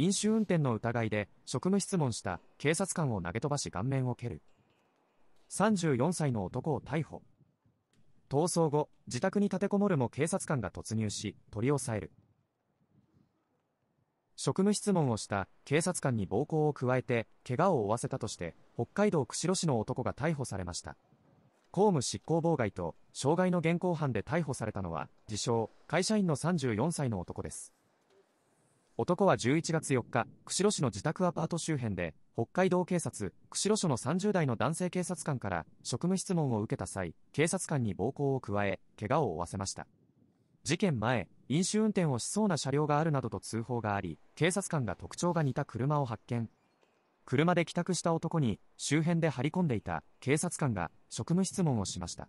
飲酒運転の疑いで職務質問した警察官を投げ飛ばし顔面を蹴る。34歳の男を逮捕。逃走後、自宅に立てこもるも警察官が突入し、取り押さえる。職務質問をした警察官に暴行を加えて、怪我を負わせたとして、北海道釧路市の男が逮捕されました。公務執行妨害と傷害の現行犯で逮捕されたのは、自称、会社員の34歳の男です。男は11月4日、釧路市の自宅アパート周辺で、北海道警察、釧路署の30代の男性警察官から職務質問を受けた際、警察官に暴行を加え、怪我を負わせました。事件前、飲酒運転をしそうな車両があるなどと通報があり、警察官が特徴が似た車を発見。車で帰宅した男に、周辺で張り込んでいた警察官が職務質問をしました。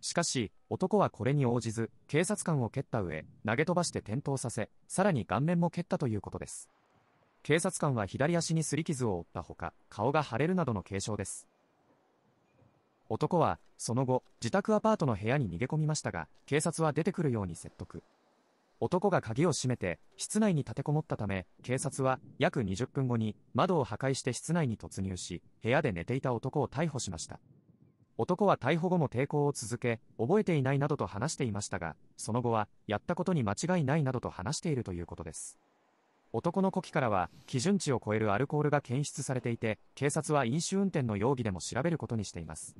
しかし、男はこれに応じず、警察官を蹴った上、投げ飛ばして転倒させ、さらに顔面も蹴ったということです。警察官は左足に擦り傷を負ったほか、顔が腫れるなどの軽傷です。男は、その後、自宅アパートの部屋に逃げ込みましたが、警察は出てくるように説得。男が鍵を閉めて、室内に立てこもったため、警察は、約20分後に、窓を破壊して室内に突入し、部屋で寝ていた男を逮捕しました。男は逮捕後も抵抗を続け、覚えていないなどと話していましたが、その後は、やったことに間違いないなどと話しているということです。男の呼気からは、基準値を超えるアルコールが検出されていて、警察は飲酒運転の容疑でも調べることにしています。